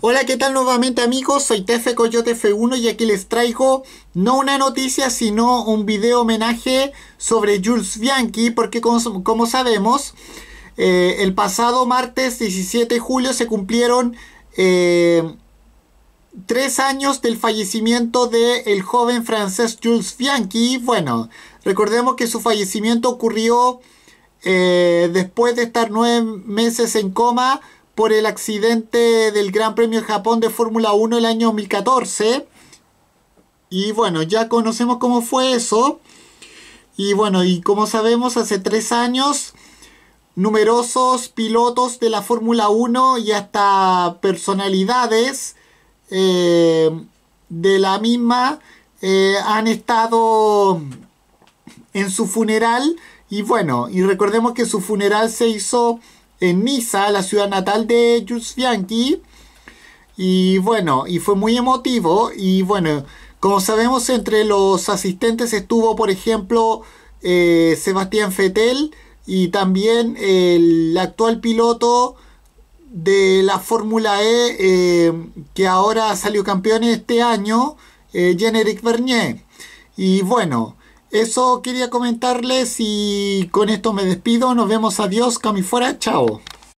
Hola, ¿qué tal nuevamente amigos? Soy Tefe Coyote F1 y aquí les traigo no una noticia, sino un video homenaje sobre Jules Bianchi, porque como, sabemos, eh, el pasado martes 17 de julio se cumplieron eh, tres años del fallecimiento del el joven francés Jules Bianchi. Bueno, recordemos que su fallecimiento ocurrió eh, después de estar nueve meses en coma por el accidente del Gran Premio de Japón de Fórmula 1 el año 2014. Y bueno, ya conocemos cómo fue eso. Y bueno, y como sabemos, hace tres años numerosos pilotos de la Fórmula 1 y hasta personalidades eh, de la misma eh, han estado en su funeral. Y bueno, y recordemos que su funeral se hizo en Niza, la ciudad natal de Jus Bianchi. Y bueno, y fue muy emotivo. Y bueno, como sabemos, entre los asistentes estuvo, por ejemplo, eh, Sebastián Fetel y también el actual piloto de la Fórmula E eh, que ahora salió campeón este año, eh, Bernier. Y bueno, eso quería comentarles y con esto me despido. Nos vemos. Adiós, Cami fuera. Chao.